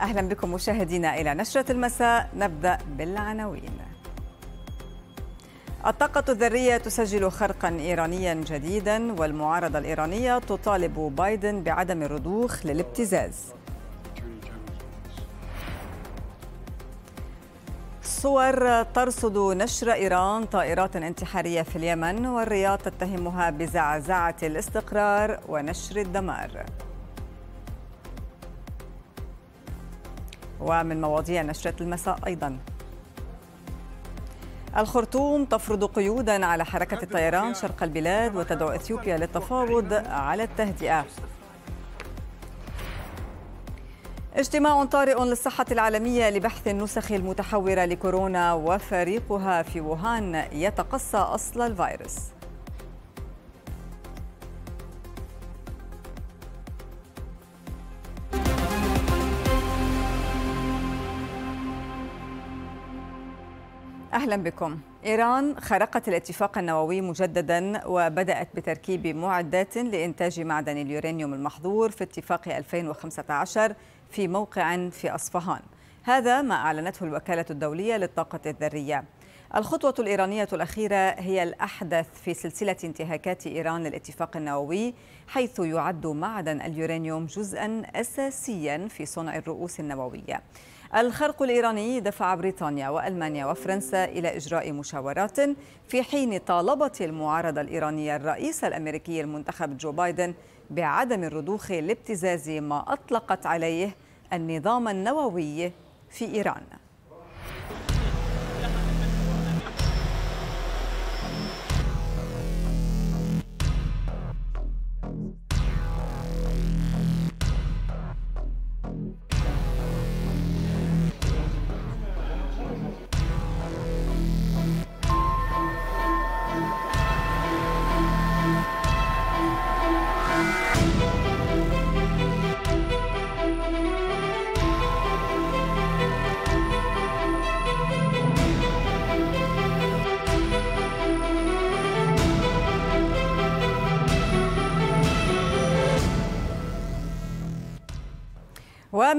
أهلا بكم مشاهدينا إلى نشرة المساء نبدأ بالعناوين الطاقة الذرية تسجل خرقا إيرانيا جديدا والمعارضة الإيرانية تطالب بايدن بعدم الرضوخ للابتزاز صور ترصد نشر إيران طائرات انتحارية في اليمن والرياض تتهمها بزعزعة الاستقرار ونشر الدمار ومن مواضيع نشرة المساء أيضا الخرطوم تفرض قيودا على حركة الطيران شرق البلاد وتدعو إثيوبيا للتفاوض على التهدئة اجتماع طارئ للصحة العالمية لبحث النسخ المتحورة لكورونا وفريقها في ووهان يتقصى أصل الفيروس أهلا بكم إيران خرقت الاتفاق النووي مجددا وبدأت بتركيب معدات لإنتاج معدن اليورانيوم المحظور في اتفاق 2015 في موقع في أصفهان هذا ما أعلنته الوكالة الدولية للطاقة الذرية الخطوة الإيرانية الأخيرة هي الأحدث في سلسلة انتهاكات إيران للاتفاق النووي حيث يعد معدن اليورانيوم جزءا أساسيا في صنع الرؤوس النووية الخرق الإيراني دفع بريطانيا وألمانيا وفرنسا إلى إجراء مشاورات في حين طالبت المعارضة الإيرانية الرئيس الأمريكي المنتخب جو بايدن بعدم الرضوخ لابتزاز ما أطلقت عليه النظام النووي في إيران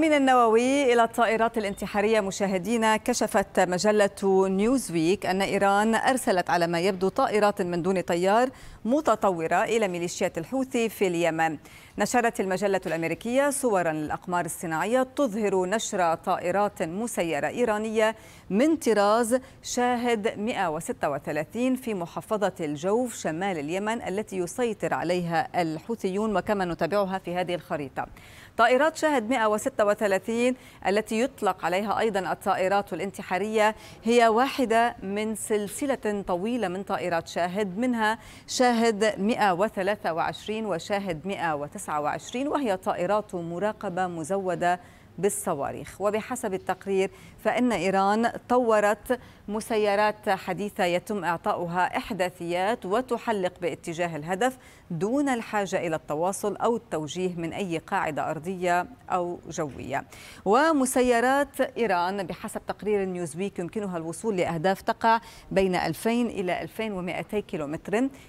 ومن النووي إلى الطائرات الانتحارية مشاهدينا كشفت مجلة نيوزويك أن إيران أرسلت على ما يبدو طائرات من دون طيار متطورة إلى ميليشيات الحوثي في اليمن نشرت المجلة الأمريكية صورا للأقمار الصناعية تظهر نشر طائرات مسيرة إيرانية من طراز شاهد 136 في محافظة الجوف شمال اليمن التي يسيطر عليها الحوثيون وكما نتابعها في هذه الخريطة طائرات شاهد 136 التي يطلق عليها أيضا الطائرات الانتحارية هي واحدة من سلسلة طويلة من طائرات شاهد منها شاهد 123 وشاهد 109 29 وهي طائرات مراقبة مزودة بالصواريخ وبحسب التقرير فإن إيران طورت مسيرات حديثة يتم إعطاؤها إحداثيات وتحلق باتجاه الهدف دون الحاجة إلى التواصل أو التوجيه من أي قاعدة أرضية أو جوية ومسيرات إيران بحسب تقرير نيوزويك يمكنها الوصول لأهداف تقع بين 2000 إلى 2200 كيلومتر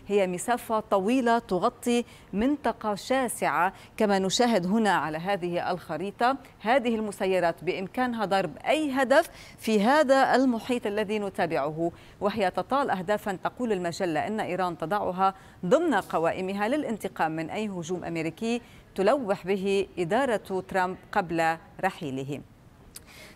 هي مسافة طويلة تغطي منطقة شاسعة كما نشاهد هنا على هذه الخريطة هذه المسيرات بإمكانها ضرب أي هدف الهدف في هذا المحيط الذي نتابعه وهي تطال أهدافا تقول المجلة أن إيران تضعها ضمن قوائمها للانتقام من أي هجوم أمريكي تلوح به إدارة ترامب قبل رحيله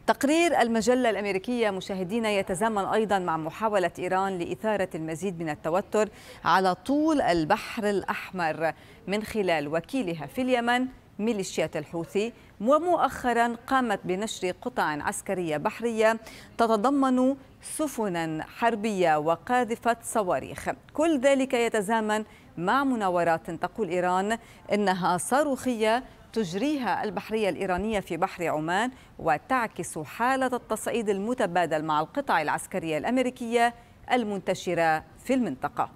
تقرير المجلة الأمريكية مشاهدينا يتزامن أيضا مع محاولة إيران لإثارة المزيد من التوتر على طول البحر الأحمر من خلال وكيلها في اليمن ميليشيات الحوثي ومؤخرا قامت بنشر قطع عسكرية بحرية تتضمن سفنا حربية وقاذفة صواريخ كل ذلك يتزامن مع مناورات تقول إيران إنها صاروخية تجريها البحرية الإيرانية في بحر عمان وتعكس حالة التصعيد المتبادل مع القطع العسكرية الأمريكية المنتشرة في المنطقة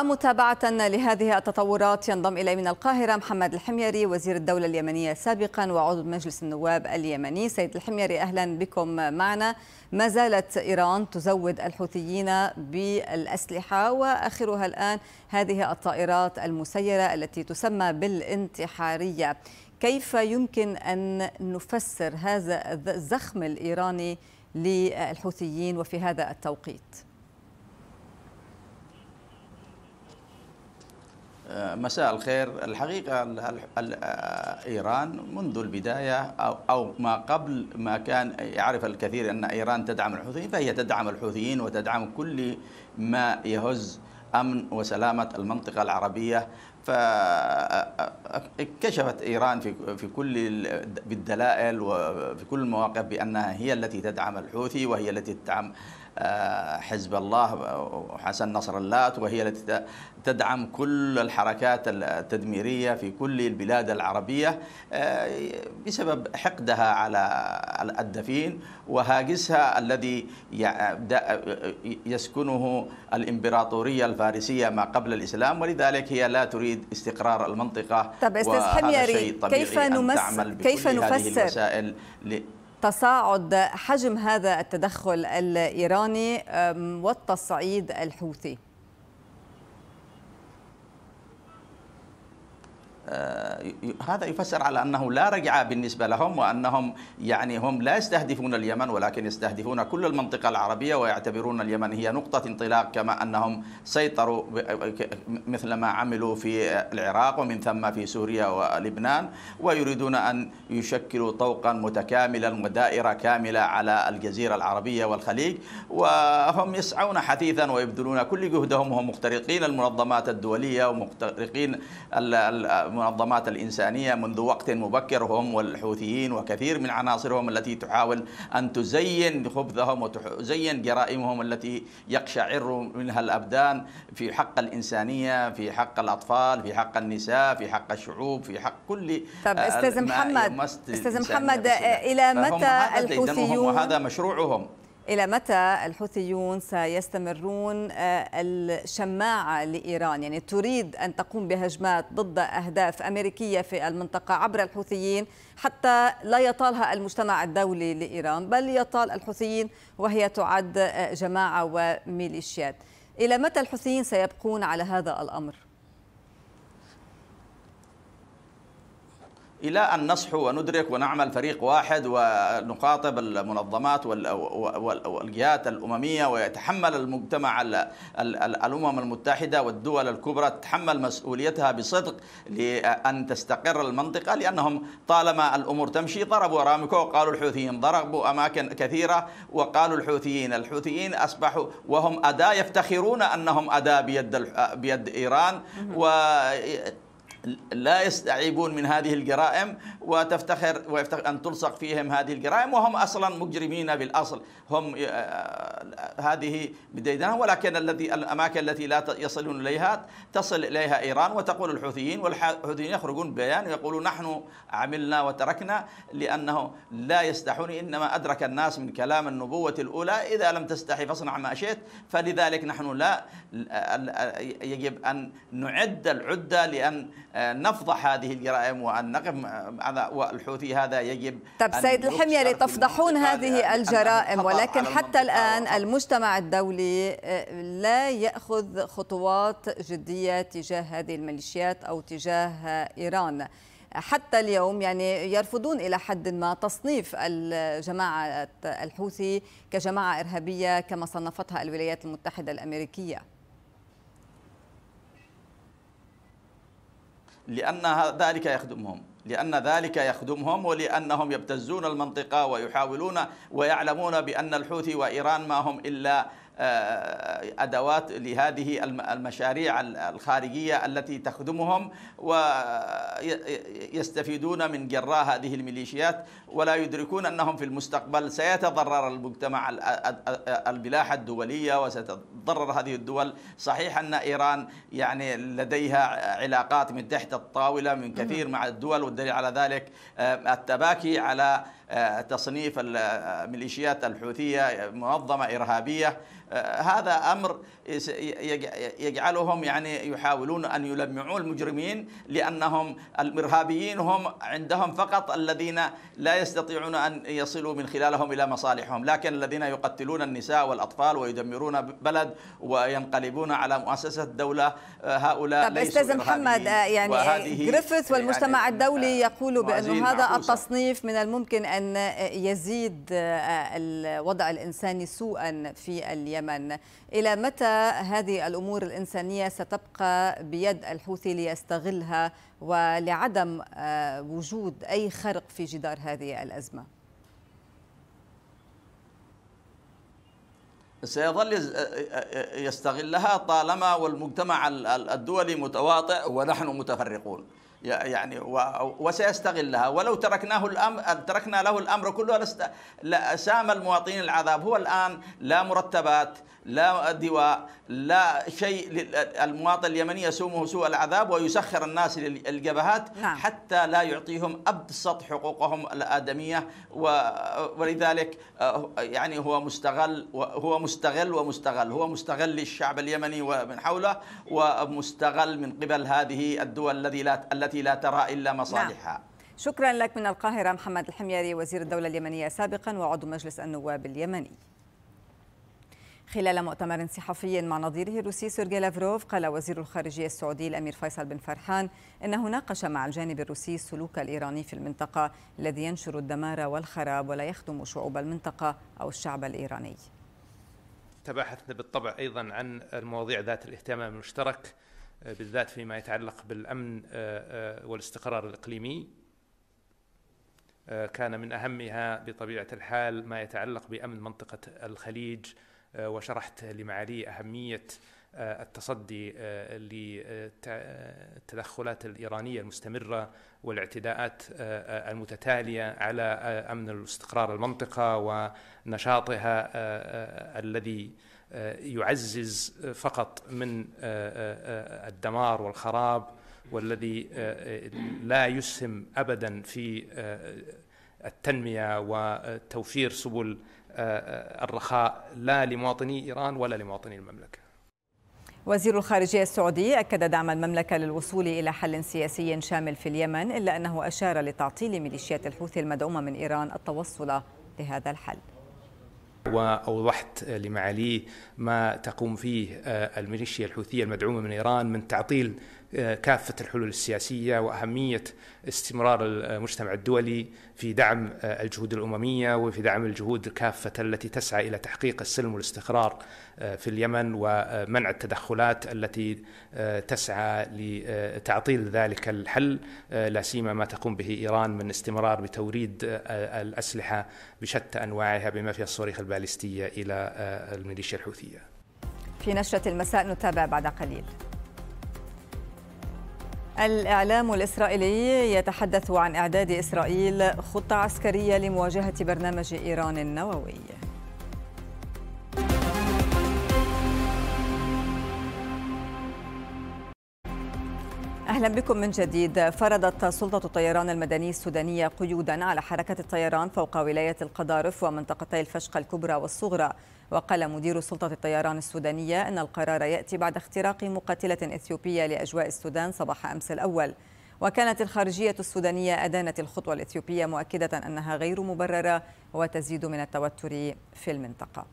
ومتابعة لهذه التطورات ينضم إلي من القاهرة محمد الحميري وزير الدولة اليمنية سابقا وعضو مجلس النواب اليمني سيد الحميري أهلا بكم معنا ما زالت إيران تزود الحوثيين بالأسلحة وآخرها الآن هذه الطائرات المسيرة التي تسمى بالانتحارية كيف يمكن أن نفسر هذا الزخم الإيراني للحوثيين وفي هذا التوقيت؟ آه، مساء الخير الحقيقة آه، إيران منذ البداية أو ما قبل ما كان يعرف الكثير أن إيران تدعم الحوثيين فهي تدعم الحوثيين وتدعم كل ما يهز أمن وسلامة المنطقة العربية فكشفت ايران في في كل بالدلائل وفي كل المواقف بانها هي التي تدعم الحوثي وهي التي تدعم آه، حزب الله وحسن نصر الله وهي التي تدعم كل الحركات التدميرية في كل البلاد العربية آه، بسبب حقدها على الدفين وهاجسها الذي يسكنه الإمبراطورية الفارسية ما قبل الإسلام ولذلك هي لا تريد تريد استقرار المنطقة طب أستاذ طبيعي كيف, نمس... كيف نفسر تصاعد حجم هذا التدخل الإيراني والتصعيد الحوثي هذا يفسر على انه لا رجعه بالنسبه لهم وانهم يعني هم لا يستهدفون اليمن ولكن يستهدفون كل المنطقه العربيه ويعتبرون اليمن هي نقطه انطلاق كما انهم سيطروا مثل ما عملوا في العراق ومن ثم في سوريا ولبنان ويريدون ان يشكلوا طوقا متكاملا ودائره كامله على الجزيره العربيه والخليج وهم يسعون حثيثا ويبذلون كل جهدهم وهم مخترقين المنظمات الدوليه ومخترقين المنظمات الإنسانية منذ وقت مبكر هم والحوثيين وكثير من عناصرهم التي تحاول أن تزين خبثهم وتزين جرائمهم التي يقشعر منها الأبدان في حق الإنسانية في حق الأطفال في حق النساء في حق الشعوب في حق كل طب آه، أستاذ محمد أستاذ محمد إلى متى الحوثيون وهذا مشروعهم إلى متى الحوثيون سيستمرون آه، الشماعة لإيران يعني تريد أن تقوم بهجمات ضد أهداف أمريكية في المنطقة عبر الحوثيين حتى لا يطالها المجتمع الدولي لإيران بل يطال الحوثيين وهي تعد آه، جماعة وميليشيات إلى متى الحوثيين سيبقون على هذا الأمر؟ إلى أن نصحو وندرك ونعمل فريق واحد ونخاطب المنظمات والجهات الأممية ويتحمل المجتمع الأمم المتحدة والدول الكبرى تتحمل مسؤوليتها بصدق لأن تستقر المنطقة لأنهم طالما الأمور تمشي ضربوا أرامكو وقالوا الحوثيين ضربوا أماكن كثيرة وقالوا الحوثيين الحوثيين أصبحوا وهم أداة يفتخرون أنهم أداة بيد, بيد إيران و لا يستعيبون من هذه الجرائم وتفتخر ويفتخر أن تلصق فيهم هذه الجرائم وهم أصلا مجرمين بالأصل هم آه، هذه بديدنا ولكن الذي الأماكن التي لا يصلون إليها تصل إليها إيران وتقول الحوثيين والحوثيين يخرجون بيان ويقولون نحن عملنا وتركنا لأنه لا يستحون إنما أدرك الناس من كلام النبوة الأولى إذا لم تستحي فاصنع ما شئت فلذلك نحن لا يجب أن نعد العدة لأن آه، نفضح هذه الجرائم وأن نقف على آه، والحوثي هذا يجب طب سيد الحميري تفضحون هذه الجرائم ولكن حتى الآن المجتمع الدولي آه، لا يأخذ خطوات جدية تجاه هذه الميليشيات أو تجاه إيران حتى اليوم يعني يرفضون إلى حد ما تصنيف الجماعة الحوثي كجماعة إرهابية كما صنفتها الولايات المتحدة الأمريكية لأن ذلك يخدمهم لأن ذلك يخدمهم ولأنهم يبتزون المنطقة ويحاولون ويعلمون بأن الحوثي وإيران ما هم إلا آه، أدوات لهذه المشاريع الخارجية التي تخدمهم ويستفيدون من جراء هذه الميليشيات ولا يدركون أنهم في المستقبل سيتضرر المجتمع البلاحة الدولية وستتضرر هذه الدول صحيح أن إيران يعني لديها علاقات من تحت الطاولة من كثير مع الدول والدليل على ذلك آه، التباكي على آه، تصنيف الميليشيات آه، الحوثية منظمة إرهابية آه، هذا أمر يجعلهم يعني يحاولون أن يلمعوا المجرمين لأنهم الإرهابيين هم عندهم فقط الذين لا يستطيعون أن يصلوا من خلالهم إلى مصالحهم لكن الذين يقتلون النساء والأطفال ويدمرون بلد وينقلبون على مؤسسة الدولة هؤلاء طب أستاذ محمد يعني جريفيث والمجتمع يعني الدولي يقول بأنه هذا التصنيف من الممكن أن أن يزيد آه، الوضع الإنساني سوءا في اليمن إلى متى هذه الأمور الإنسانية ستبقى بيد الحوثي ليستغلها ولعدم آه، وجود أي خرق في جدار هذه الأزمة سيظل آه، يستغلها طالما والمجتمع الدولي متواطئ ونحن متفرقون يعني وسيستغلها ولو تركناه الامر تركنا له الامر كله لسام المواطنين العذاب هو الان لا مرتبات لا دواء لا شيء المواطن اليمني يسومه سوء العذاب ويسخر الناس للجبهات نعم. حتى لا يعطيهم ابسط حقوقهم الادميه ولذلك آه، يعني هو مستغل هو مستغل ومستغل هو مستغل للشعب اليمني ومن حوله ومستغل من قبل هذه الدول التي لا التي لا ترى الا نعم. مصالحها نعم. شكرا لك من القاهره محمد الحميري وزير الدوله اليمنيه سابقا وعضو مجلس النواب اليمني خلال مؤتمر صحفي مع نظيره الروسي سيرجي لافروف قال وزير الخارجية السعودي الأمير فيصل بن فرحان إنه ناقش مع الجانب الروسي السلوك الإيراني في المنطقة الذي ينشر الدمار والخراب ولا يخدم شعوب المنطقة أو الشعب الإيراني تباحثنا بالطبع أيضا عن المواضيع ذات الاهتمام المشترك آه، بالذات فيما يتعلق بالأمن آه، آه، والاستقرار الإقليمي كان من اهمها بطبيعه الحال ما يتعلق بامن منطقه الخليج آه، وشرحت لمعالي أهمية آه، التصدي للتدخلات آه، الإيرانية المستمرة والاعتداءات المتتالية على أمن واستقرار المنطقة ونشاطها الذي يعزز فقط من الدمار والخراب والذي لا يسهم أبدا في التنمية وتوفير سبل آه، آه، الرخاء لا لمواطني إيران ولا لمواطني المملكة وزير الخارجية السعودي أكد دعم المملكة للوصول إلى حل سياسي شامل في اليمن إلا أنه أشار لتعطيل ميليشيات الحوثي المدعومة من إيران التوصل لهذا الحل واوضحت لمعاليه ما تقوم فيه آه، الميليشيا الحوثيه المدعومه من ايران من تعطيل كافة الحلول السياسية وأهمية استمرار المجتمع الدولي في دعم الجهود الأممية وفي دعم الجهود كافة التي تسعى إلى تحقيق السلم والاستقرار آه، في اليمن ومنع التدخلات التي آه، تسعى لتعطيل ذلك الحل آه، لا سيما ما تقوم به إيران من استمرار بتوريد الأسلحة بشتى أنواعها بما فيها الصواريخ البالستية إلى الميليشيا الحوثية في نشرة المساء نتابع بعد قليل الإعلام الإسرائيلي يتحدث عن إعداد إسرائيل خطة عسكرية لمواجهة برنامج إيران النووي اهلا بكم من جديد فرضت سلطه الطيران المدني السودانيه قيودا على حركه الطيران فوق ولايه القضارف ومنطقتي الفشقه الكبرى والصغرى وقال مدير سلطة الطيران السودانية أن القرار يأتي بعد اختراق مقاتلة إثيوبية لأجواء السودان صباح أمس الأول وكانت الخارجية السودانية أدانت الخطوة الإثيوبية مؤكدة أنها غير مبررة وتزيد من التوتر في المنطقة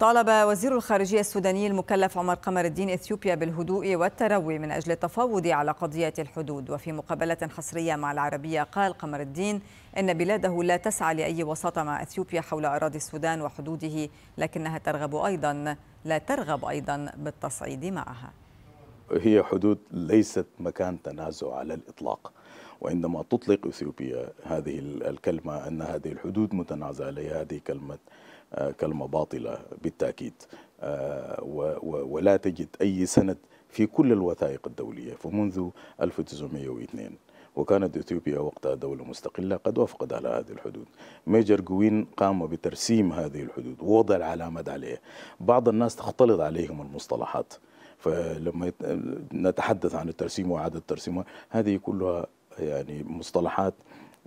طالب وزير الخارجية السوداني المكلف عمر قمر الدين إثيوبيا بالهدوء والتروي من أجل التفاوض على قضية الحدود وفي مقابلة حصرية مع العربية قال قمر الدين إن بلاده لا تسعى لأي وساطة مع إثيوبيا حول أراضي السودان وحدوده لكنها ترغب أيضا لا ترغب أيضا بالتصعيد معها هي حدود ليست مكان تنازع على الإطلاق وعندما تطلق إثيوبيا هذه الكلمة أن هذه الحدود متنازع عليها هذه كلمة آه، كلمة باطلة بالتأكيد آه، ولا تجد أي سند في كل الوثائق الدولية فمنذ 1902 وكانت اثيوبيا وقتها دوله مستقله قد وافقت على هذه الحدود. ميجر جوين قام بترسيم هذه الحدود ووضع العلامات عليها. بعض الناس تختلط عليهم المصطلحات. فلما نتحدث عن الترسيم واعاده الترسيم هذه كلها يعني مصطلحات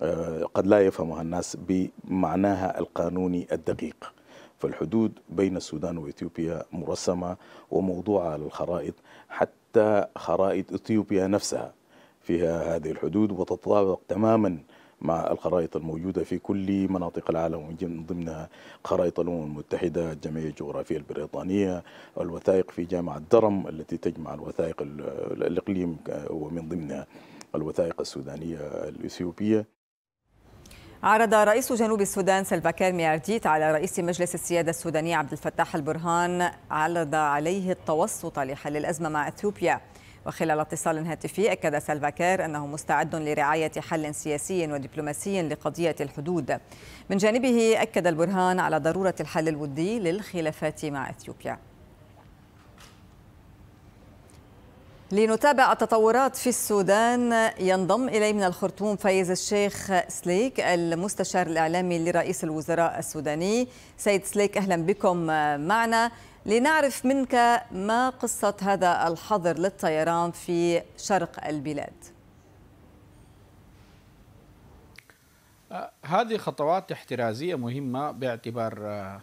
آه، قد لا يفهمها الناس بمعناها القانوني الدقيق فالحدود بين السودان وإثيوبيا مرسمة وموضوعة على الخرائط حتى خرائط إثيوبيا نفسها فيها هذه الحدود وتتطابق تماما مع الخرائط الموجودة في كل مناطق العالم ومن ضمنها خرائط الأمم المتحدة الجمعية الجغرافية البريطانية الوثائق في جامعة درم التي تجمع الوثائق الإقليم آه، ومن ضمنها الوثائق السودانية الإثيوبية عرض رئيس جنوب السودان سلفاكير ميارديت على رئيس مجلس السيادة السوداني عبد الفتاح البرهان عرض عليه التوسط لحل الأزمة مع أثيوبيا وخلال اتصال هاتفي أكد سلفاكير أنه مستعد لرعاية حل سياسي ودبلوماسي لقضية الحدود من جانبه أكد البرهان على ضرورة الحل الودي للخلافات مع أثيوبيا لنتابع التطورات في السودان ينضم إلي من الخرطوم فايز الشيخ سليك المستشار الإعلامي لرئيس الوزراء السوداني سيد سليك أهلا بكم معنا لنعرف منك ما قصة هذا الحظر للطيران في شرق البلاد آه، هذه خطوات احترازية مهمة باعتبار آه،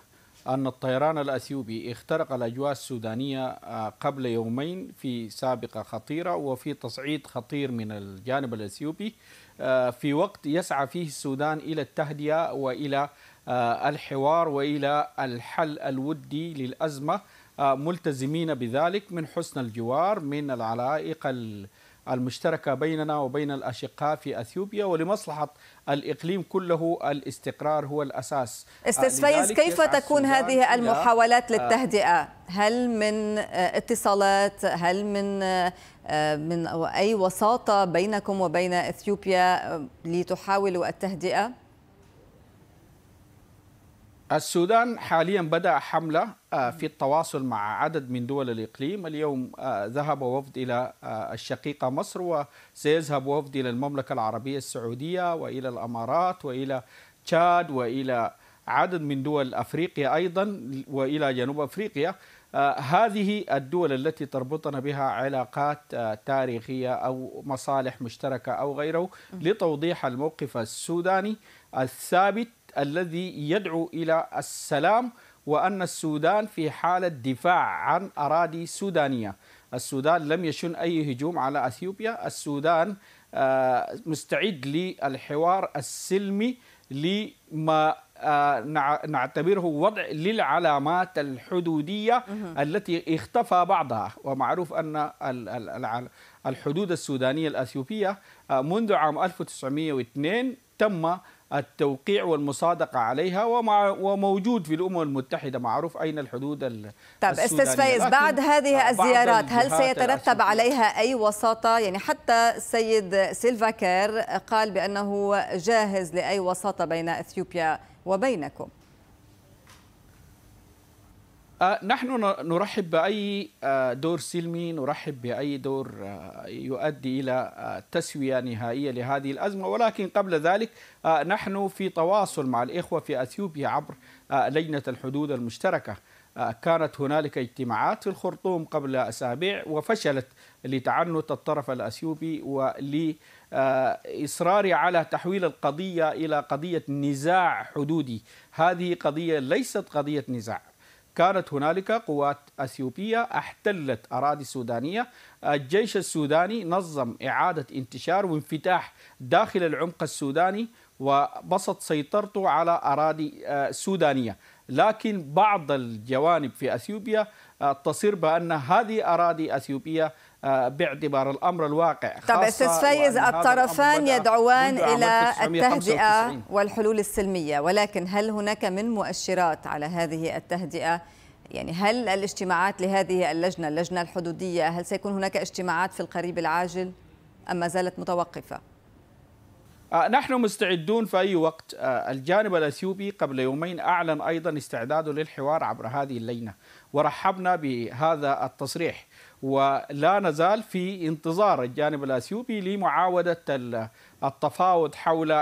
أن الطيران الأثيوبي اخترق الأجواء السودانية آه، قبل يومين في سابقة خطيرة وفي تصعيد خطير من الجانب الأثيوبي آه، في وقت يسعى فيه السودان إلى التهدئة وإلى آه، الحوار وإلى الحل الودي للأزمة ملتزمين بذلك من حسن الجوار من العلائق المشتركة بيننا وبين الأشقاء في أثيوبيا ولمصلحة الإقليم كله الاستقرار هو الأساس استاذ آه، كيف تكون هذه المحاولات آه، للتهدئة؟ هل من آه، اتصالات هل من من أي وساطة بينكم وبين إثيوبيا لتحاولوا التهدئة؟ السودان حاليا بدأ حملة آه، في التواصل مع عدد من دول الإقليم اليوم آه، ذهب وفد إلى آه، الشقيقة مصر وسيذهب وفد إلى المملكة العربية السعودية وإلى الأمارات وإلى تشاد وإلى عدد من دول أفريقيا أيضا وإلى جنوب أفريقيا هذه الدول التي تربطنا بها علاقات تاريخية أو مصالح مشتركة أو غيره لتوضيح الموقف السوداني الثابت الذي يدعو إلى السلام وأن السودان في حالة دفاع عن أراضي سودانية السودان لم يشن أي هجوم على أثيوبيا السودان آه، مستعد للحوار السلمي لما آه، نعتبره وضع للعلامات الحدودية التي اختفى بعضها ومعروف أن الحدود السودانية الأثيوبية آه، منذ عام 1902 تم التوقيع والمصادقة عليها ومع وموجود في الأمم المتحدة معروف أين الحدود طيب أستاذ فايز بعد هذه الزيارات هل سيترتب عليها أي وساطة يعني حتى السيد سيلفا كير قال بأنه جاهز لأي وساطة بين إثيوبيا وبينكم آه، نحن نرحب بأي آه، دور سلمي نرحب بأي دور آه، يؤدي إلى تسوية نهائية لهذه الأزمة ولكن قبل ذلك نحن في تواصل مع الإخوة في أثيوبيا عبر لجنة الحدود المشتركة كانت هنالك اجتماعات في الخرطوم قبل أسابيع وفشلت لتعنت الطرف الأثيوبي ولإصرار على تحويل القضية إلى قضية نزاع حدودي هذه قضية ليست قضية نزاع كانت هنالك قوات اثيوبيه احتلت اراضي سودانيه، الجيش السوداني نظم اعاده انتشار وانفتاح داخل العمق السوداني وبسط سيطرته على اراضي آه، سودانيه، لكن بعض الجوانب في اثيوبيا آه، تصير بان هذه اراضي اثيوبيه آه، باعتبار الامر الواقع طب استاذ فايز الطرفان يدعوان الى التهدئه والحلول السلميه ولكن هل هناك من مؤشرات على هذه التهدئه يعني هل الاجتماعات لهذه اللجنه اللجنه الحدوديه هل سيكون هناك اجتماعات في القريب العاجل ام ما زالت متوقفه آه، نحن مستعدون في أي وقت آه، الجانب الأثيوبي قبل يومين أعلن أيضا استعداده للحوار عبر هذه اللجنة ورحبنا بهذا التصريح ولا نزال في انتظار الجانب الاثيوبي لمعاوده التفاوض حول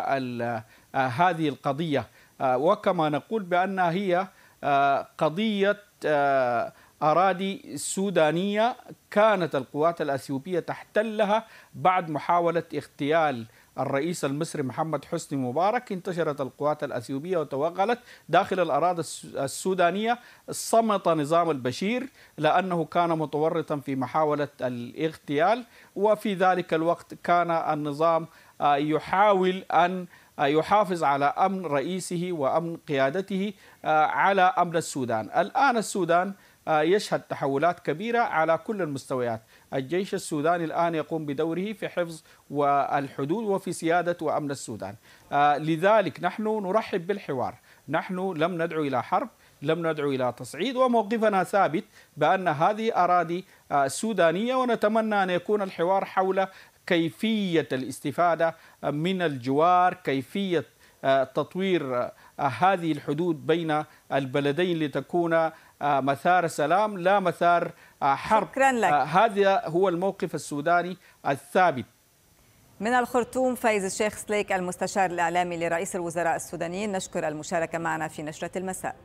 هذه القضيه آه، وكما نقول بانها هي آه، قضيه آه، أراضي سودانية كانت القوات الأثيوبية تحتلها بعد محاولة اغتيال الرئيس المصري محمد حسني مبارك انتشرت القوات الأثيوبية وتوغلت داخل الأراضي السودانية صمت نظام البشير لأنه كان متورطا في محاولة الاغتيال وفي ذلك الوقت كان النظام آه، يحاول أن آه، يحافظ على امن رئيسه وامن قيادته آه، على امن السودان، الان السودان آه، يشهد تحولات كبيرة على كل المستويات الجيش السوداني الآن يقوم بدوره في حفظ والحدود وفي سيادة وأمن السودان آه، لذلك نحن نرحب بالحوار نحن لم ندعو إلى حرب لم ندعو إلى تصعيد وموقفنا ثابت بأن هذه أراضي آه، سودانية ونتمنى أن يكون الحوار حول كيفية الاستفادة من الجوار كيفية تطوير هذه الحدود بين البلدين لتكون آه، مسار سلام لا مسار آه، حرب شكرا لك. آه، هذا هو الموقف السوداني الثابت من الخرطوم فايز الشيخ سليك المستشار الإعلامي لرئيس الوزراء السودانيين نشكر المشاركة معنا في نشرة المساء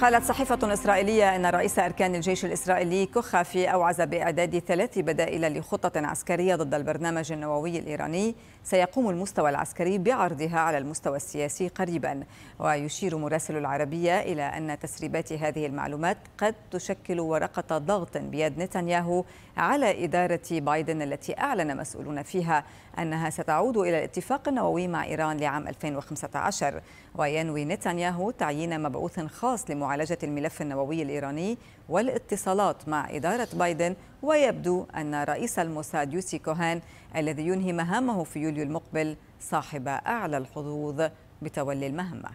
قالت صحيفة إسرائيلية أن رئيس أركان الجيش الإسرائيلي في أوعز بإعداد ثلاث بدائل لخطة عسكرية ضد البرنامج النووي الإيراني سيقوم المستوى العسكري بعرضها على المستوى السياسي قريبا ويشير مراسل العربية إلى أن تسريبات هذه المعلومات قد تشكل ورقة ضغط بيد نتنياهو على إدارة بايدن التي أعلن مسؤولون فيها أنها ستعود إلى الاتفاق النووي مع إيران لعام 2015 وينوي نتنياهو تعيين مبعوث خاص لمعالجة الملف النووي الإيراني والاتصالات مع إدارة بايدن ويبدو أن رئيس الموساد يوسي كوهان الذي ينهي مهامه في يوليو المقبل صاحب أعلى الحظوظ بتولي المهمة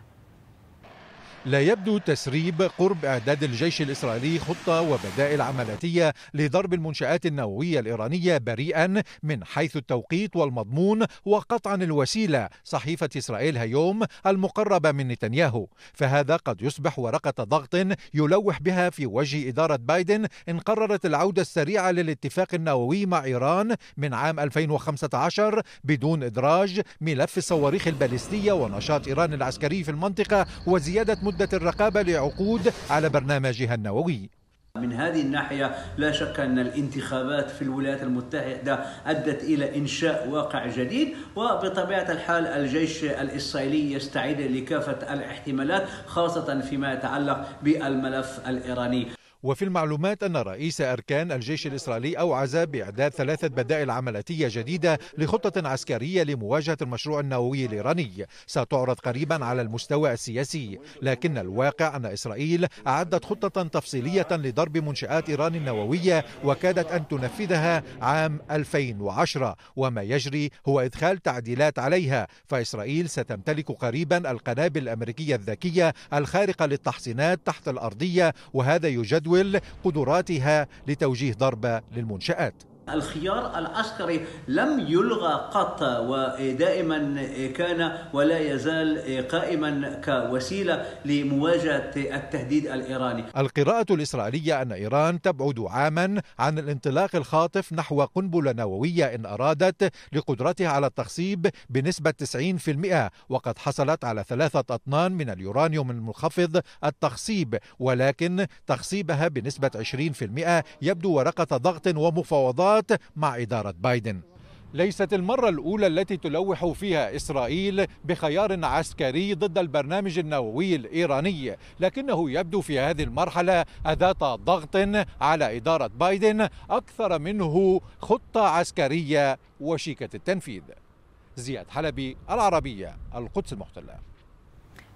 لا يبدو تسريب قرب إعداد الجيش الإسرائيلي خطة وبدائل عملياتية لضرب المنشآت النووية الإيرانية بريئا من حيث التوقيت والمضمون وقطعا الوسيلة صحيفة إسرائيل هيوم المقربة من نتنياهو فهذا قد يصبح ورقة ضغط يلوح بها في وجه إدارة بايدن إن قررت العودة السريعة للاتفاق النووي مع إيران من عام 2015 بدون إدراج ملف الصواريخ البالستية ونشاط إيران العسكري في المنطقة وزيادة مدة الرقابة لعقود على برنامجها النووي من هذه الناحية لا شك أن الانتخابات في الولايات المتحدة أدت إلى إنشاء واقع جديد وبطبيعة الحال الجيش الإسرائيلي يستعيد لكافة الاحتمالات خاصة فيما يتعلق بالملف الإيراني وفي المعلومات أن رئيس أركان الجيش الإسرائيلي أوعز بإعداد ثلاثة بدائل عملية جديدة لخطة عسكرية لمواجهة المشروع النووي الإيراني ستعرض قريبا على المستوى السياسي لكن الواقع أن إسرائيل أعدت خطة تفصيلية لضرب منشآت إيران النووية وكادت أن تنفذها عام 2010 وما يجري هو إدخال تعديلات عليها فإسرائيل ستمتلك قريبا القنابل الأمريكية الذكية الخارقة للتحصينات تحت الأرضية وهذا يجدد تستدول قدراتها لتوجيه ضربة للمنشآت الخيار العسكري لم يلغى قط ودائما كان ولا يزال قائما كوسيله لمواجهه التهديد الايراني. القراءه الاسرائيليه ان ايران تبعد عاما عن الانطلاق الخاطف نحو قنبله نوويه ان ارادت لقدرتها على التخصيب بنسبه 90% وقد حصلت على ثلاثه اطنان من اليورانيوم المنخفض التخصيب ولكن تخصيبها بنسبه 20% يبدو ورقه ضغط ومفاوضات العلاقات مع إدارة بايدن ليست المرة الأولى التي تلوح فيها إسرائيل بخيار عسكري ضد البرنامج النووي الإيراني، لكنه يبدو في هذه المرحلة أداة ضغط على إدارة بايدن أكثر منه خطة عسكرية وشيكة التنفيذ. زياد حلبي العربية القدس المحتلة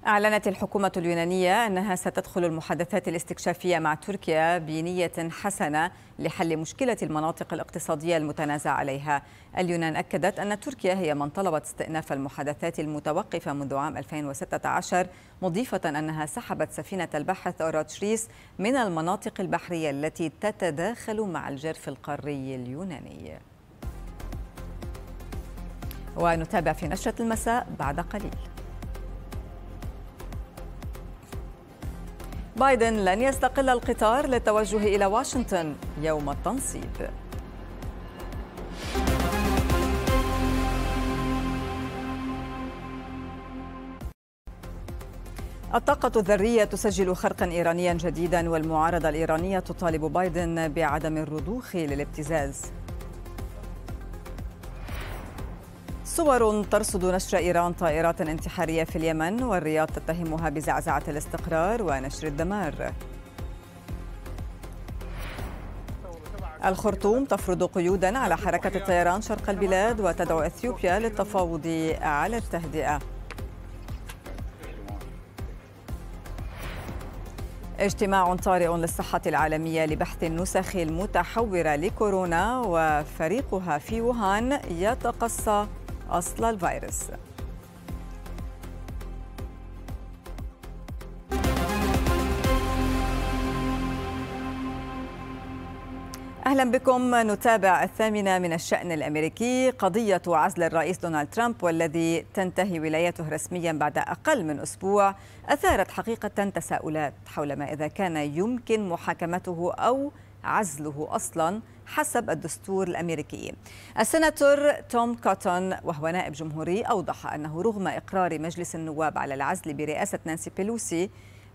أعلنت الحكومة اليونانية أنها ستدخل المحادثات الاستكشافية مع تركيا بنية حسنة لحل مشكلة المناطق الاقتصادية المتنازع عليها اليونان أكدت أن تركيا هي من طلبت استئناف المحادثات المتوقفة منذ عام 2016 مضيفة أنها سحبت سفينة البحث أوراتشريس من المناطق البحرية التي تتداخل مع الجرف القاري اليوناني ونتابع في نشرة المساء بعد قليل بايدن لن يستقل القطار للتوجه إلى واشنطن يوم التنصيب الطاقة الذرية تسجل خرقا إيرانيا جديدا والمعارضة الإيرانية تطالب بايدن بعدم الرضوخ للابتزاز صور ترصد نشر إيران طائرات انتحارية في اليمن والرياض تتهمها بزعزعة الاستقرار ونشر الدمار الخرطوم تفرض قيودا على حركة الطيران شرق البلاد وتدعو إثيوبيا للتفاوض على التهدئة اجتماع طارئ للصحة العالمية لبحث النسخ المتحورة لكورونا وفريقها في ووهان يتقصى أصل الفيروس اهلا بكم نتابع الثامنه من الشان الامريكي قضيه عزل الرئيس دونالد ترامب والذي تنتهي ولايته رسميا بعد اقل من اسبوع اثارت حقيقه تساؤلات حول ما اذا كان يمكن محاكمته او عزله اصلا حسب الدستور الامريكي. السناتور توم كوتون وهو نائب جمهوري اوضح انه رغم اقرار مجلس النواب على العزل برئاسه نانسي بيلوسي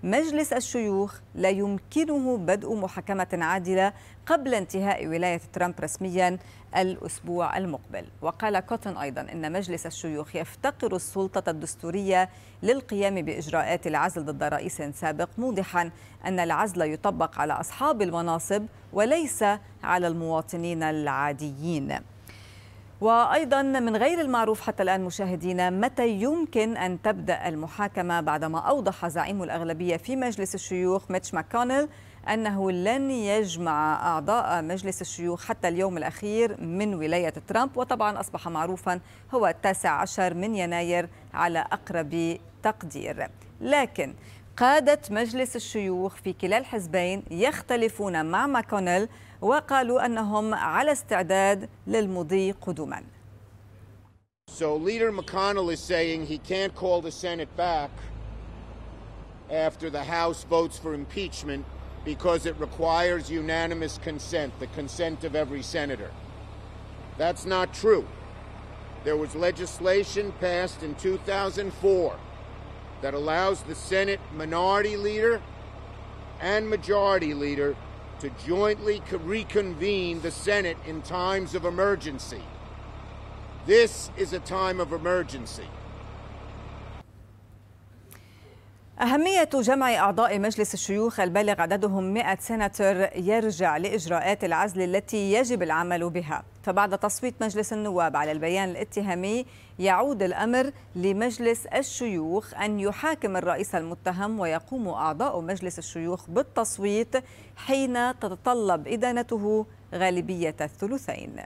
مجلس الشيوخ لا يمكنه بدء محاكمة عادلة قبل انتهاء ولاية ترامب رسميا الأسبوع المقبل وقال كوتن أيضا أن مجلس الشيوخ يفتقر السلطة الدستورية للقيام بإجراءات العزل ضد رئيس سابق موضحا أن العزل يطبق على أصحاب المناصب وليس على المواطنين العاديين وأيضا من غير المعروف حتى الآن مشاهدينا متى يمكن أن تبدأ المحاكمة بعدما أوضح زعيم الأغلبية في مجلس الشيوخ ميتش ماكونيل أنه لن يجمع أعضاء مجلس الشيوخ حتى اليوم الأخير من ولاية ترامب وطبعا أصبح معروفا هو التاسع عشر من يناير على أقرب تقدير لكن قادة مجلس الشيوخ في كلا الحزبين يختلفون مع ماكونيل وقالوا أنهم على استعداد للمضي قدما So Leader McConnell is saying he can't call the Senate back after the House votes for impeachment because it requires unanimous consent, the consent of every senator. That's not true. There was legislation passed in 2004 that allows the Senate minority leader and majority leader to jointly reconvene the Senate in times of emergency. This is a time of emergency. أهمية جمع أعضاء مجلس الشيوخ البالغ عددهم 100 سناتور يرجع لإجراءات العزل التي يجب العمل بها فبعد تصويت مجلس النواب على البيان الاتهامي يعود الأمر لمجلس الشيوخ أن يحاكم الرئيس المتهم ويقوم أعضاء مجلس الشيوخ بالتصويت حين تتطلب إدانته غالبية الثلثين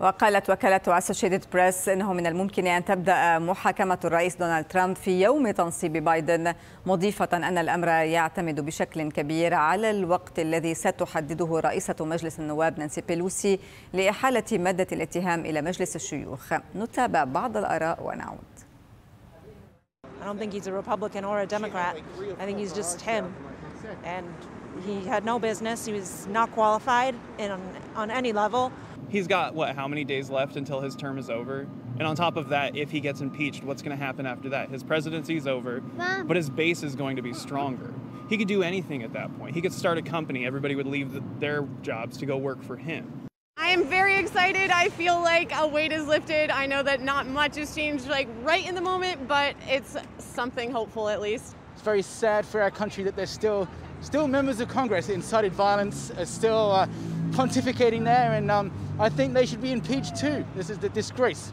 وقالت وكالة أسوشيتد بريس أنه من الممكن أن تبدأ محاكمة الرئيس دونالد ترامب في يوم تنصيب بايدن مضيفة أن الأمر يعتمد بشكل كبير على الوقت الذي ستحدده رئيسة مجلس النواب نانسي بيلوسي لإحالة مادة الاتهام إلى مجلس الشيوخ نتابع بعض الآراء ونعود I don't think he's a Republican or a Democrat. I think he's just him. And he had no business. He was not qualified in, on any level. He's got, what, how many days left until his term is over? And on top of that, if he gets impeached, what's going to happen after that? His presidency is over, but his base is going to be stronger. He could do anything at that point. He could start a company, everybody would leave the, their jobs to go work for him. I am very excited. I feel like a weight is lifted. I know that not much has changed like right in the moment, but it's something hopeful at least. It's very sad for our country that there's still still members of Congress incited violence, are still uh, pontificating there, and um, I think they should be impeached too. This is the disgrace.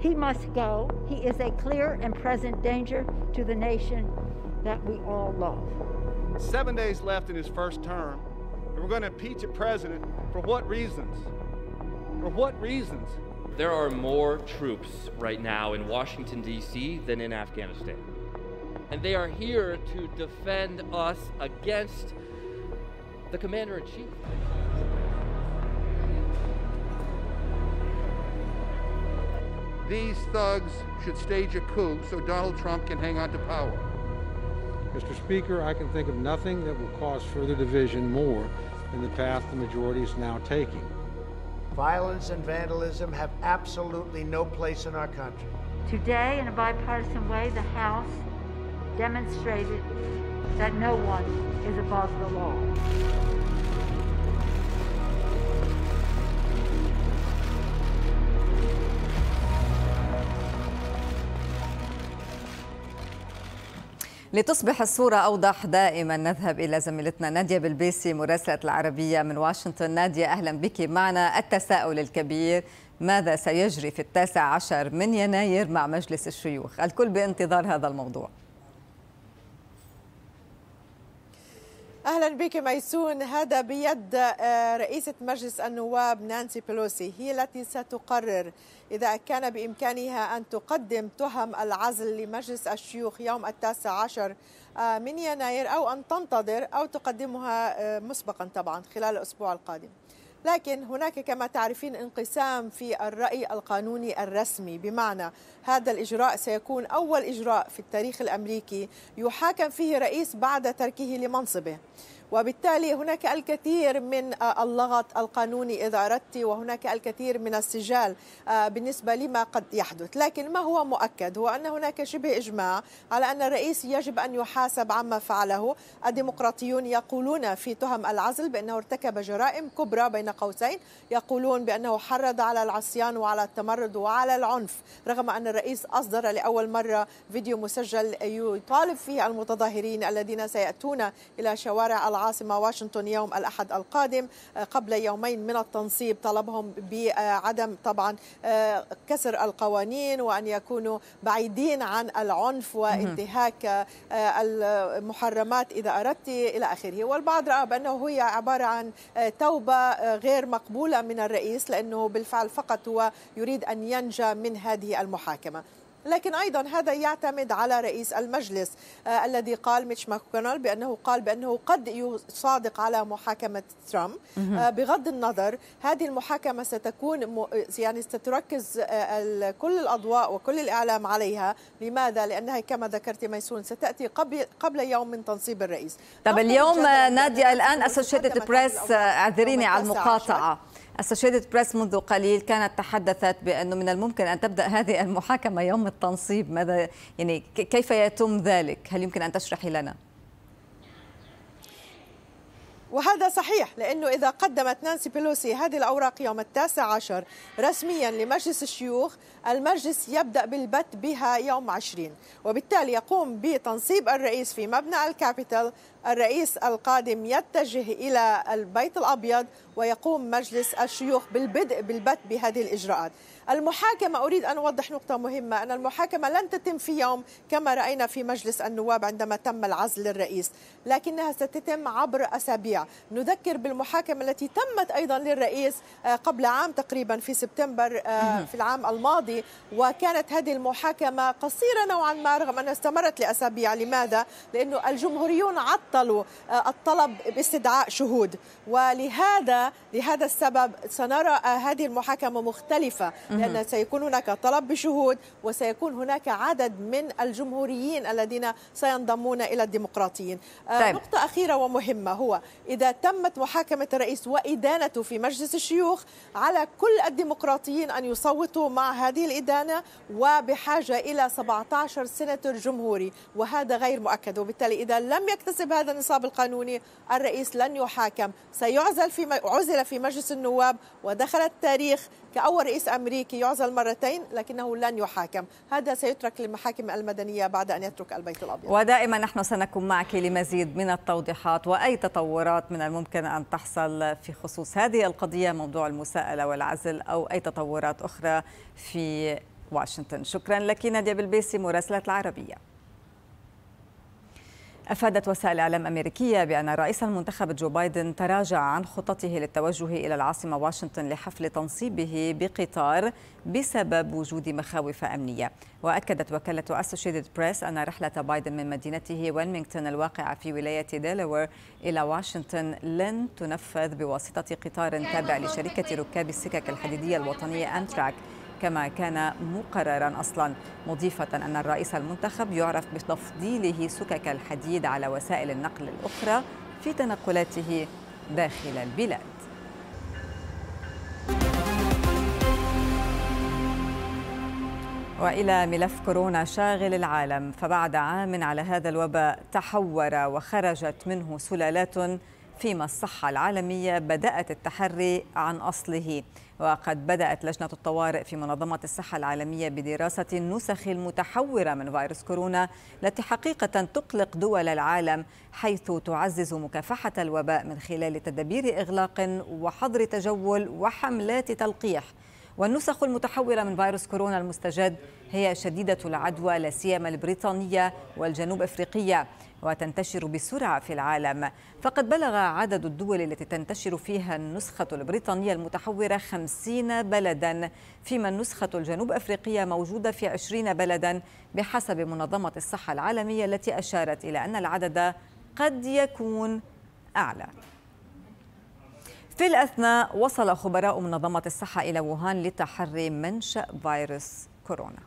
He must go. He is a clear and present danger to the nation that we all love. Seven days left in his first term, and we're going to impeach a president for what reasons? For what reasons? There are more troops right now in Washington, D.C. than in Afghanistan. And they are here to defend us against the commander in chief. These thugs should stage a coup so Donald Trump can hang on to power. Mr. Speaker, I can think of nothing that will cause further division more than the path the majority is now taking. Violence and vandalism have absolutely no place in our country. Today, in a bipartisan way, the House demonstrated that no one is above the law. لتصبح الصورة أوضح دائما نذهب إلى زميلتنا نادية بالبيسي مراسلة العربية من واشنطن نادية أهلا بك معنا التساؤل الكبير ماذا سيجري في التاسع عشر من يناير مع مجلس الشيوخ الكل بانتظار هذا الموضوع اهلا بك ميسون هذا بيد آه، رئيسه مجلس النواب نانسي بيلوسي هي التي ستقرر اذا كان بامكانها ان تقدم تهم العزل لمجلس الشيوخ يوم التاسع عشر آه، من يناير او ان تنتظر او تقدمها آه، مسبقا طبعا خلال الاسبوع القادم لكن هناك كما تعرفين انقسام في الرأي القانوني الرسمي بمعنى هذا الإجراء سيكون أول إجراء في التاريخ الأمريكي يحاكم فيه رئيس بعد تركه لمنصبه وبالتالي هناك الكثير من آه، اللغط القانوني إذا أردت وهناك الكثير من السجال آه، بالنسبة لما قد يحدث لكن ما هو مؤكد هو أن هناك شبه إجماع على أن الرئيس يجب أن يحاسب عما فعله الديمقراطيون يقولون في تهم العزل بأنه ارتكب جرائم كبرى بين قوسين يقولون بأنه حرض على العصيان وعلى التمرد وعلى العنف رغم أن الرئيس أصدر لأول مرة فيديو مسجل يطالب فيه المتظاهرين الذين سيأتون إلى شوارع العزل العاصمة واشنطن يوم الأحد القادم آه، قبل يومين من التنصيب طلبهم بعدم طبعا آه، كسر القوانين وأن يكونوا بعيدين عن العنف وانتهاك آه، المحرمات إذا أردت إلى آخره والبعض رأى بأنه هي عبارة عن توبة غير مقبولة من الرئيس لأنه بالفعل فقط هو يريد أن ينجى من هذه المحاكمة لكن ايضا هذا يعتمد على رئيس المجلس آه الذي قال ميتش ماكونال بانه قال بانه قد يصادق على محاكمه ترامب آه بغض النظر هذه المحاكمه ستكون يعني ستركز آه كل الاضواء وكل الاعلام عليها لماذا لانها كما ذكرت ميسون ستاتي قبل قبل يوم من تنصيب الرئيس طب اليوم ناديه الان اسوشيتد بريس آه، اعذريني على المقاطعه استشهد بريس منذ قليل كانت تحدثت بأنه من الممكن أن تبدأ هذه المحاكمة يوم التنصيب ماذا يعني كيف يتم ذلك هل يمكن أن تشرحي لنا؟ وهذا صحيح لأنه إذا قدمت نانسي بيلوسي هذه الأوراق يوم التاسع عشر رسميا لمجلس الشيوخ المجلس يبدأ بالبت بها يوم عشرين وبالتالي يقوم بتنصيب الرئيس في مبنى الكابيتال الرئيس القادم يتجه إلى البيت الأبيض ويقوم مجلس الشيوخ بالبدء بالبت بهذه الإجراءات المحاكمة أريد أن أوضح نقطة مهمة أن المحاكمة لن تتم في يوم كما رأينا في مجلس النواب عندما تم العزل للرئيس لكنها ستتم عبر أسابيع نذكر بالمحاكمة التي تمت أيضا للرئيس آه، قبل عام تقريبا في سبتمبر آه، في العام الماضي وكانت هذه المحاكمة قصيرة نوعا ما رغم أنها استمرت لأسابيع لماذا؟ لأنه الجمهوريون عطلوا آه، الطلب باستدعاء شهود ولهذا لهذا السبب سنرى هذه المحاكمة مختلفة لأن سيكون هناك طلب بشهود وسيكون هناك عدد من الجمهوريين الذين سينضمون إلى الديمقراطيين آه، طيب. نقطة أخيرة ومهمة هو إذا تمت محاكمة الرئيس وإدانته في مجلس الشيوخ على كل الديمقراطيين أن يصوتوا مع هذه الإدانة وبحاجة إلى 17 سنتر جمهوري وهذا غير مؤكد وبالتالي إذا لم يكتسب هذا النصاب القانوني الرئيس لن يحاكم سيعزل في عزل في مجلس النواب ودخل التاريخ كأول رئيس أمريكي الأمريكي يعزل مرتين لكنه لن يحاكم هذا سيترك للمحاكم المدنية بعد أن يترك البيت الأبيض ودائما نحن سنكون معك لمزيد من التوضيحات وأي تطورات من الممكن أن تحصل في خصوص هذه القضية موضوع المساءلة والعزل أو أي تطورات أخرى في واشنطن شكرا لك نادية بالبيسي مراسلة العربية أفادت وسائل إعلام أمريكية بأن رئيس المنتخب جو بايدن تراجع عن خطته للتوجه إلى العاصمة واشنطن لحفل تنصيبه بقطار بسبب وجود مخاوف أمنية وأكدت وكالة أسوشيتد بريس أن رحلة بايدن من مدينته ويلمنغتون الواقعة في ولاية ديلاوير إلى واشنطن لن تنفذ بواسطة قطار تابع لشركة ركاب السكك الحديدية الوطنية أنتراك كما كان مقررا أصلا مضيفة أن الرئيس المنتخب يعرف بتفضيله سكك الحديد على وسائل النقل الأخرى في تنقلاته داخل البلاد والى ملف كورونا شاغل العالم فبعد عام على هذا الوباء تحور وخرجت منه سلالات فيما الصحه العالميه بدات التحري عن اصله وقد بدأت لجنة الطوارئ في منظمة الصحة العالمية بدراسة النسخ المتحورة من فيروس كورونا التي حقيقة تقلق دول العالم حيث تعزز مكافحة الوباء من خلال تدابير إغلاق وحظر تجول وحملات تلقيح والنسخ المتحورة من فيروس كورونا المستجد هي شديدة العدوى لا سيما البريطانية والجنوب أفريقية وتنتشر بسرعة في العالم فقد بلغ عدد الدول التي تنتشر فيها النسخة البريطانية المتحورة 50 بلدا فيما النسخة الجنوب أفريقية موجودة في 20 بلدا بحسب منظمة الصحة العالمية التي أشارت إلى أن العدد قد يكون أعلى في الأثناء وصل خبراء منظمة الصحة إلى ووهان لتحري منشأ فيروس كورونا.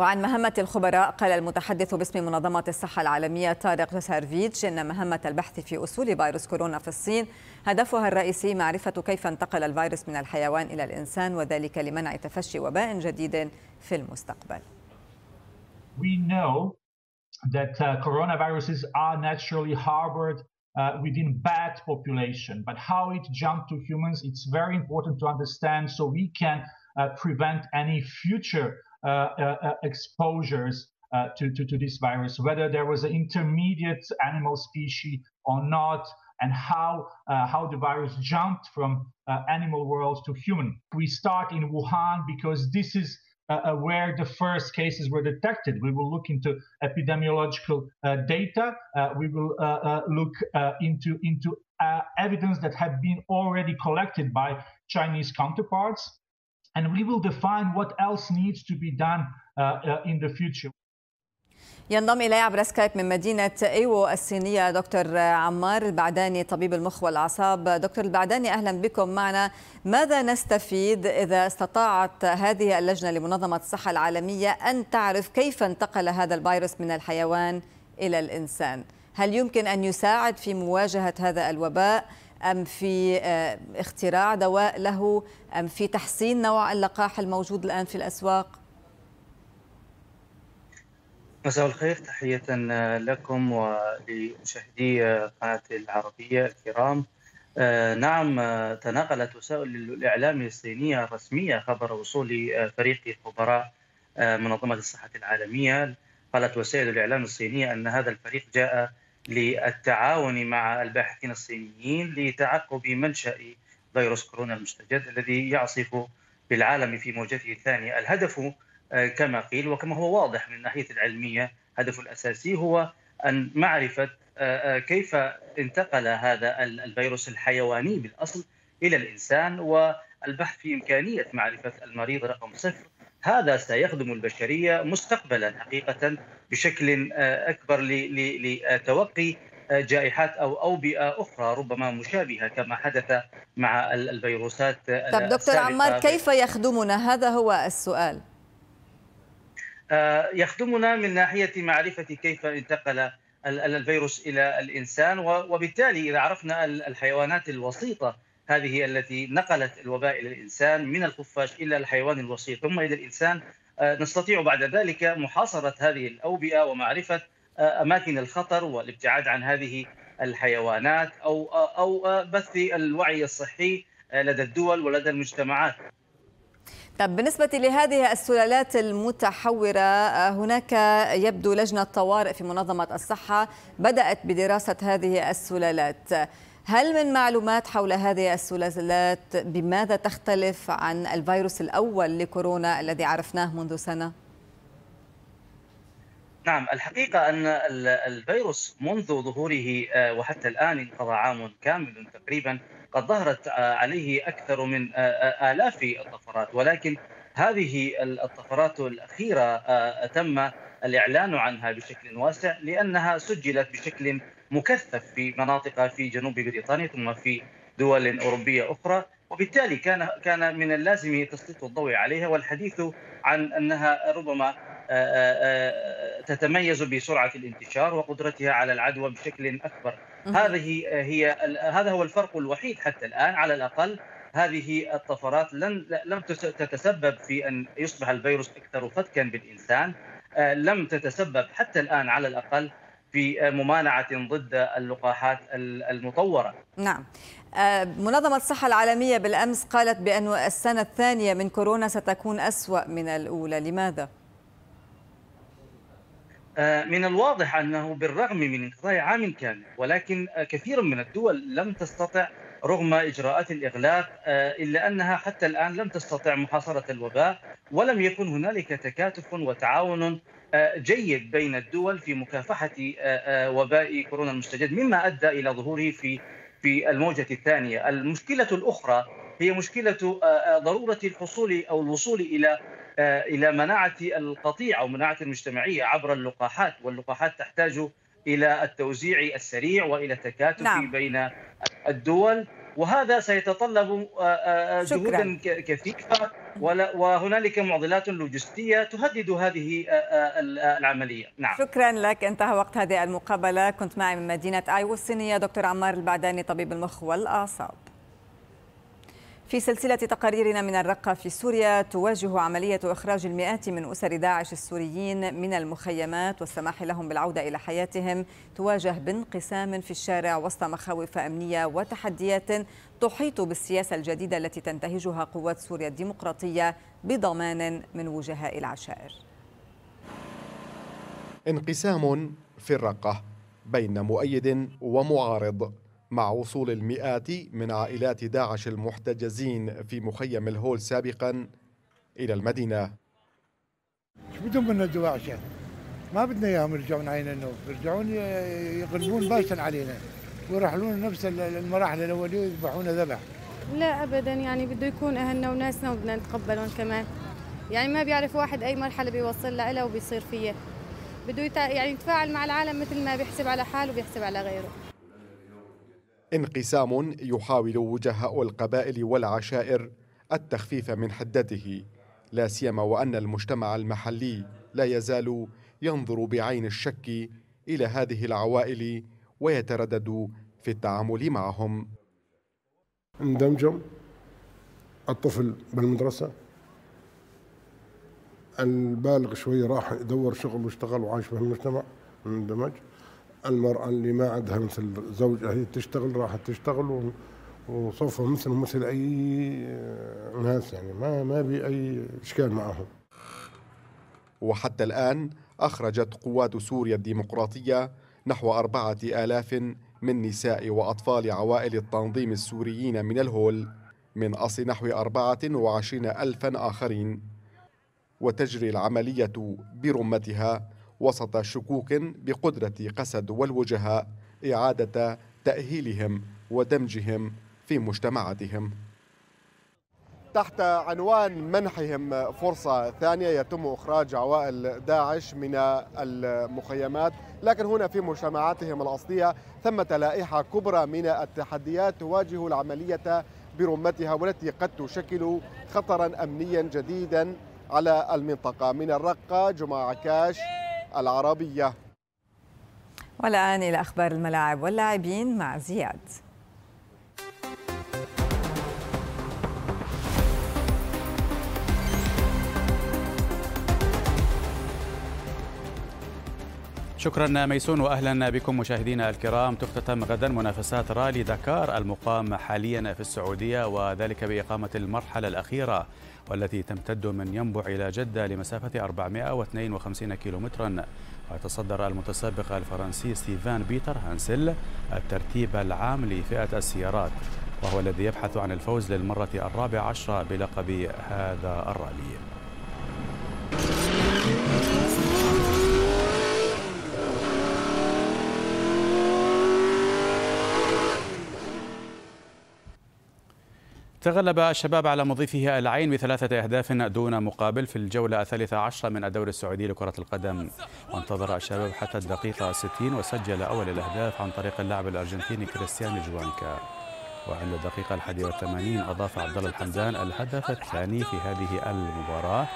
وعن مهمة الخبراء قال المتحدث باسم منظمة الصحة العالمية طارق سارفيتش إن مهمة البحث في أصول فيروس كورونا في الصين هدفها الرئيسي معرفة كيف انتقل الفيروس من الحيوان إلى الإنسان وذلك لمنع تفشي وباء جديد في المستقبل. We know that uh, coronaviruses are naturally harbored Uh, within bat population. But how it jumped to humans, it's very important to understand so we can uh, prevent any future Uh, uh, uh, exposures to, to, to this virus, whether there was an intermediate animal species or not, and how uh, how the virus jumped from uh, animal world to human. We start in Wuhan because this is uh, where the first cases were detected. We will look into epidemiological data. we will look into into evidence that have been already collected by Chinese counterparts. and we will define what else needs to be done uh, uh, in the future. ينضم إلي عبر سكايب من مدينة إيوو الصينية دكتور عمار البعداني طبيب المخ والأعصاب دكتور البعداني أهلا بكم معنا ماذا نستفيد إذا استطاعت هذه اللجنة لمنظمة الصحة العالمية أن تعرف كيف انتقل هذا الفيروس من الحيوان إلى الإنسان هل يمكن أن يساعد في مواجهة هذا الوباء أم في آه، اختراع دواء له أم في تحسين نوع اللقاح الموجود الآن في الأسواق؟ مساء الخير تحية آه، لكم ولمشاهدي آه، قناة العربية الكرام نعم تناقلت وسائل الإعلام الصينية الرسمية خبر وصول فريق خبراء منظمة الصحة العالمية قالت وسائل الإعلام الصينية أن هذا الفريق جاء للتعاون مع الباحثين الصينيين لتعقب منشأ فيروس كورونا المستجد الذي يعصف بالعالم في موجته الثانية الهدف آه، كما قيل وكما هو واضح من الناحية العلمية هدف الأساسي هو أن معرفة آه، آه، كيف انتقل هذا الفيروس الحيواني بالأصل إلى الإنسان والبحث في إمكانية معرفة المريض رقم صفر هذا سيخدم البشريه مستقبلا حقيقه بشكل آه، اكبر لتوقي آه، جائحات او اوبئه اخرى ربما مشابهه كما حدث مع الفيروسات آه، طب دكتور عمار كيف يخدمنا هذا هو السؤال يخدمنا من ناحيه معرفه كيف انتقل الفيروس الى الانسان وبالتالي اذا عرفنا الحيوانات الوسيطه هذه التي نقلت الوباء إلى الإنسان من الخفاش إلى الحيوان الوسيط ثم إلى الإنسان آه، نستطيع بعد ذلك محاصرة هذه الأوبئة ومعرفة آه، أماكن الخطر والابتعاد عن هذه الحيوانات أو آه، أو بث الوعي الصحي لدى الدول ولدى المجتمعات طب بالنسبة لهذه السلالات المتحورة هناك يبدو لجنة طوارئ في منظمة الصحة بدأت بدراسة هذه السلالات هل من معلومات حول هذه السلالات بماذا تختلف عن الفيروس الأول لكورونا الذي عرفناه منذ سنة؟ نعم الحقيقة أن الفيروس منذ ظهوره آه، وحتى الآن انقضى عام كامل تقريبا قد ظهرت آه، عليه أكثر من آه، آلاف الطفرات ولكن هذه الطفرات الأخيرة تم الإعلان عنها بشكل واسع لأنها سجلت بشكل مكثف في مناطق في جنوب بريطانيا ثم في دول أوروبية أخرى وبالتالي كان كان من اللازم تسليط الضوء عليها والحديث عن أنها ربما آه، آه، آه، تتميز بسرعة الانتشار وقدرتها على العدوى بشكل أكبر هذه هي هذا هو الفرق الوحيد حتى الآن على الأقل هذه الطفرات لن لم تتسبب في ان يصبح الفيروس اكثر فتكا بالانسان لم تتسبب حتى الان على الاقل في ممانعة ضد اللقاحات المطورة نعم آه، منظمة الصحة العالمية بالأمس قالت بأن السنة الثانية من كورونا ستكون أسوأ من الأولى لماذا؟ آه، من الواضح أنه بالرغم من انقضاء عام كامل ولكن كثير من الدول لم تستطع رغم إجراءات الإغلاق آه، إلا أنها حتى الآن لم تستطع محاصرة الوباء ولم يكن هنالك تكاتف وتعاون جيد بين الدول في مكافحه آه، آه، وباء كورونا المستجد مما ادى الى ظهوره في في الموجه الثانيه، المشكله الاخرى هي مشكله آه، ضروره الحصول او الوصول الى الى مناعه القطيع او مناعه المجتمعيه عبر اللقاحات، واللقاحات تحتاج الى التوزيع السريع والى التكاتف نعم. بين الدول وهذا سيتطلب جهودا كثيره وهنالك معضلات لوجستيه تهدد هذه آه، آه، آه، العمليه نعم شكرا لك انتهى وقت هذه المقابله كنت معي من مدينه ايوه الصينيه دكتور عمار البعداني طبيب المخ والاعصاب في سلسلة تقاريرنا من الرقة في سوريا تواجه عملية إخراج المئات من أسر داعش السوريين من المخيمات والسماح لهم بالعودة إلى حياتهم تواجه بانقسام في الشارع وسط مخاوف أمنية وتحديات تحيط بالسياسة الجديدة التي تنتهجها قوات سوريا الديمقراطية بضمان من وجهاء العشائر انقسام في الرقة بين مؤيد ومعارض مع وصول المئات من عائلات داعش المحتجزين في مخيم الهول سابقا إلى المدينة شو بدهم منا الدواعش ما بدنا اياهم يرجعون عين النوب، يرجعون يغلبون باشا علينا ويرحلون نفس المراحل الاوليه ويذبحونا ذبح لا ابدا يعني بده يكون اهلنا وناسنا وبدنا نتقبلهم كمان يعني ما بيعرف واحد اي مرحله بيوصل لها وبيصير فيها بده يعني يتفاعل مع العالم مثل ما بيحسب على حاله وبيحسب على غيره انقسام يحاول وجهاء القبائل والعشائر التخفيف من حدته لا سيما وان المجتمع المحلي لا يزال ينظر بعين الشك الى هذه العوائل ويتردد في التعامل معهم اندمجوا الطفل بالمدرسه البالغ شوي راح يدور شغل واشتغل وعايش بالمجتمع المجتمع اندمج المرأة اللي ما عندها مثل زوجها هي تشتغل راحت تشتغل وصوفها مثل مثل أي ناس يعني ما ما بي أي إشكال معهم وحتى الآن أخرجت قوات سوريا الديمقراطية نحو أربعة آلاف من نساء وأطفال عوائل التنظيم السوريين من الهول من أصل نحو أربعة وعشرين ألفا آخرين وتجري العملية برمتها وسط شكوك بقدرة قسد والوجهاء إعادة تأهيلهم ودمجهم في مجتمعاتهم تحت عنوان منحهم فرصة ثانية يتم إخراج عوائل داعش من المخيمات لكن هنا في مجتمعاتهم الأصلية ثمة لائحة كبرى من التحديات تواجه العملية برمتها والتي قد تشكل خطرا أمنيا جديدا على المنطقة من الرقة جمعة عكاش العربية والآن إلى أخبار الملاعب واللاعبين مع زياد شكرا ميسون واهلا بكم مشاهدينا الكرام تختتم غدا منافسات رالي دكار المقام حاليا في السعوديه وذلك باقامه المرحله الاخيره والتي تمتد من ينبع إلى جدة لمسافة 452 كيلومترا وتصدر المتسابق الفرنسي ستيفان بيتر هانسل الترتيب العام لفئة السيارات وهو الذي يبحث عن الفوز للمرة الرابعة عشرة بلقب هذا الرالي تغلب الشباب على مضيفه العين بثلاثة أهداف دون مقابل في الجولة الثالثة عشرة من الدوري السعودي لكرة القدم وانتظر الشباب حتى الدقيقة 60 وسجل أول الأهداف عن طريق اللاعب الأرجنتيني كريستيان جوانكا وعند الدقيقة 81 أضاف عبد الله الحمدان الهدف الثاني في هذه المباراة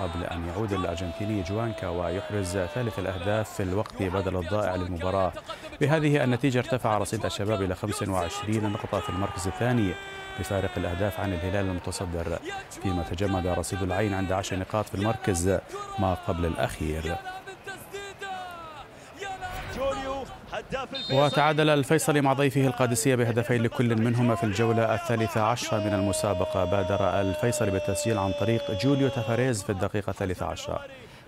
قبل أن يعود الأرجنتيني جوانكا ويحرز ثالث الأهداف في الوقت بدل الضائع للمباراة بهذه النتيجة ارتفع رصيد الشباب إلى 25 نقطة في المركز الثاني بفارق الأهداف عن الهلال المتصدر فيما تجمد رصيد العين عند عشر نقاط في المركز ما قبل الأخير وتعادل الفيصلي مع ضيفه القادسية بهدفين لكل منهما في الجولة الثالثة عشرة من المسابقة بادر الفيصلي بالتسجيل عن طريق جوليو تافاريز في الدقيقة الثالثة عشرة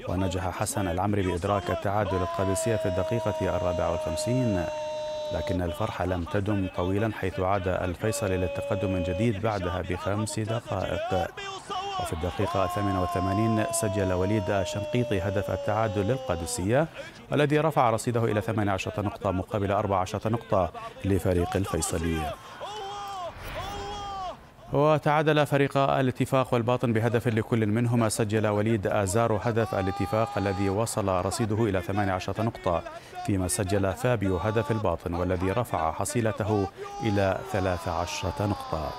ونجح حسن العمري بإدراك التعادل القادسية في الدقيقة الرابعة والخمسين لكن الفرحة لم تدم طويلا حيث عاد الفيصل للتقدم من جديد بعدها بخمس دقائق وفي الدقيقة 88 سجل وليد الشنقيطي هدف التعادل للقادسية الذي رفع رصيده إلى 18 نقطة مقابل 14 نقطة لفريق الفيصلية وتعادل فريق الاتفاق والباطن بهدف لكل منهما سجل وليد آزارو هدف الاتفاق الذي وصل رصيده إلى 18 نقطة فيما سجل فابيو هدف الباطن والذي رفع حصيلته إلى 13 نقطة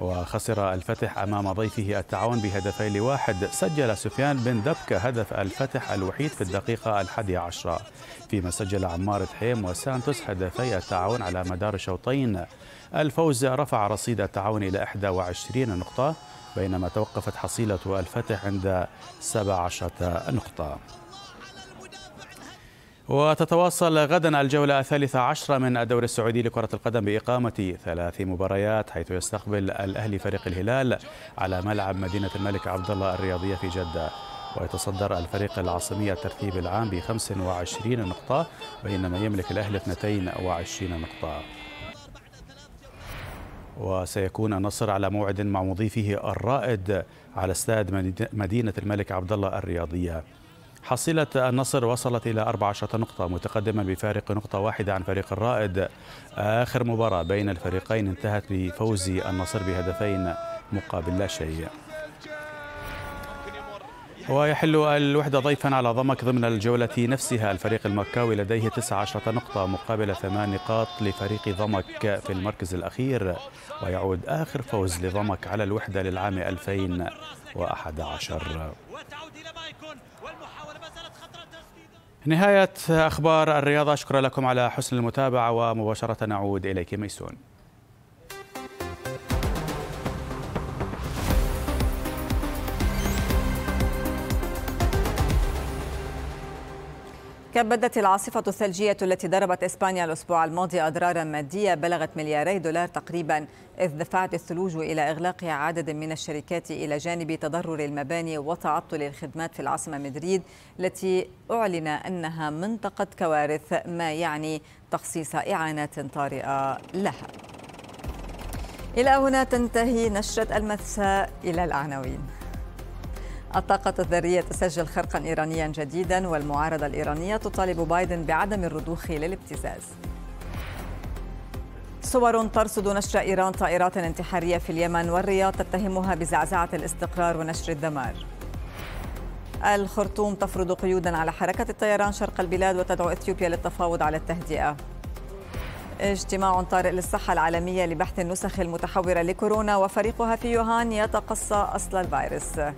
وخسر الفتح أمام ضيفه التعاون بهدفين لواحد سجل سفيان بن دبك هدف الفتح الوحيد في الدقيقة الحادية عشرة فيما سجل عمار تحيم وسانتوس هدفي التعاون على مدار شوطين الفوز رفع رصيد التعاون إلى 21 نقطة بينما توقفت حصيلة الفتح عند 17 نقطة وتتواصل غدا الجولة الثالثة عشرة من الدوري السعودي لكرة القدم بإقامة ثلاث مباريات حيث يستقبل الأهلي فريق الهلال على ملعب مدينة الملك عبدالله الرياضية في جدة ويتصدر الفريق العاصمي الترتيب العام ب 25 نقطة بينما يملك الأهلي 22 نقطة وسيكون النصر على موعد مع مضيفه الرائد على استاد مدينة الملك عبد الله الرياضية حصيلة النصر وصلت إلى 14 نقطة متقدما بفارق نقطة واحدة عن فريق الرائد آخر مباراة بين الفريقين انتهت بفوز النصر بهدفين مقابل لا شيء ويحل الوحدة ضيفا على ضمك ضمن الجولة نفسها الفريق المكاوي لديه 19 نقطة مقابل ثمان نقاط لفريق ضمك في المركز الأخير ويعود آخر فوز لضمك على الوحدة للعام 2011 نهاية أخبار الرياضة شكرا لكم على حسن المتابعة ومباشرة نعود إليك ميسون كبدت العاصفة الثلجية التي ضربت إسبانيا الأسبوع الماضي أضرارا مادية بلغت ملياري دولار تقريبا إذ دفعت الثلوج إلى إغلاق عدد من الشركات إلى جانب تضرر المباني وتعطل الخدمات في العاصمة مدريد التي أعلن أنها منطقة كوارث ما يعني تخصيص إعانات طارئة لها إلى هنا تنتهي نشرة المساء إلى العناوين الطاقة الذرية تسجل خرقا إيرانيا جديدا والمعارضة الإيرانية تطالب بايدن بعدم الرضوخ للابتزاز صور ترصد نشر إيران طائرات انتحارية في اليمن والرياض تتهمها بزعزعة الاستقرار ونشر الدمار الخرطوم تفرض قيودا على حركة الطيران شرق البلاد وتدعو إثيوبيا للتفاوض على التهدئة اجتماع طارئ للصحة العالمية لبحث النسخ المتحورة لكورونا وفريقها في يوهان يتقصى أصل الفيروس